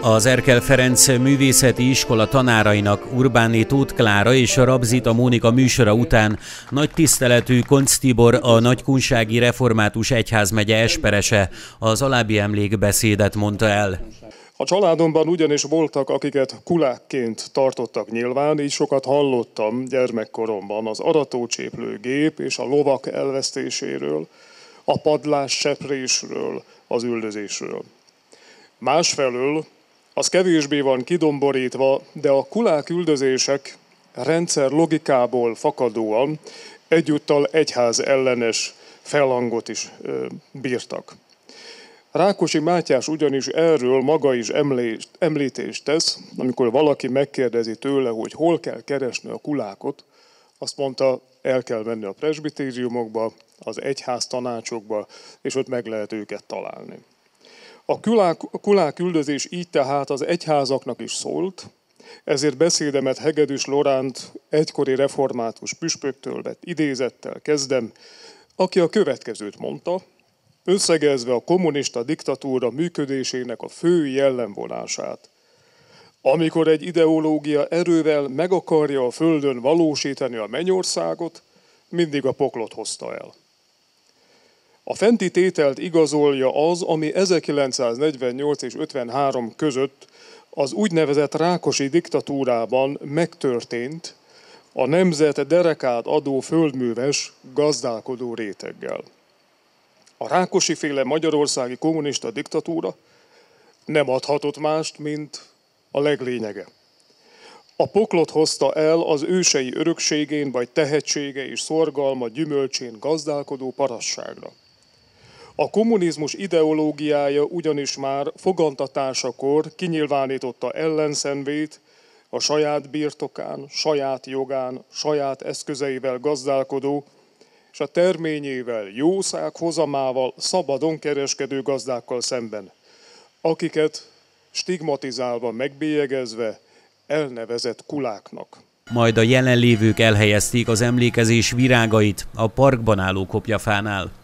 Az Erkel Ferenc művészeti iskola tanárainak Urbáni Tóth Klára és a Rabzita Mónika műsora után nagy tiszteletű Konc Tibor, a Nagykunsági Református Egyházmegye esperese az alábbi emlékbeszédet mondta el. A családomban ugyanis voltak, akiket kulákként tartottak nyilván, így sokat hallottam gyermekkoromban az gép és a lovak elvesztéséről, a padlás seprésről, az üldözésről. Másfelől az kevésbé van kidomborítva, de a kulák üldözések rendszer logikából fakadóan egyúttal egyház ellenes felhangot is bírtak. Rákosi Mátyás ugyanis erről maga is említést tesz, amikor valaki megkérdezi tőle, hogy hol kell keresni a kulákot, azt mondta, el kell menni a presbitériumokba, az egyház tanácsokba, és ott meg lehet őket találni. A kulák üldözés így tehát az egyházaknak is szólt, ezért beszédemet Hegedűs Loránt egykori református püspöktől vett idézettel kezdem, aki a következőt mondta, összegezve a kommunista diktatúra működésének a fő jellemvonását. Amikor egy ideológia erővel meg akarja a földön valósítani a mennyországot, mindig a poklot hozta el. A fenti tételt igazolja az, ami 1948 és 53 között az úgynevezett Rákosi diktatúrában megtörtént a nemzet derekát adó földműves gazdálkodó réteggel. A Rákosi féle magyarországi kommunista diktatúra nem adhatott mást, mint a leglényege. A poklot hozta el az ősei örökségén vagy tehetsége és szorgalma gyümölcsén gazdálkodó parasságra. A kommunizmus ideológiája ugyanis már fogantatásakor kinyilvánította ellenszenvét, a saját birtokán, saját jogán, saját eszközeivel gazdálkodó, és a terményével, jószág hozamával szabadon kereskedő gazdákkal szemben, akiket stigmatizálva, megbélyegezve elnevezett kuláknak. Majd a jelenlévők elhelyezték az emlékezés virágait a parkban álló kopjafánál.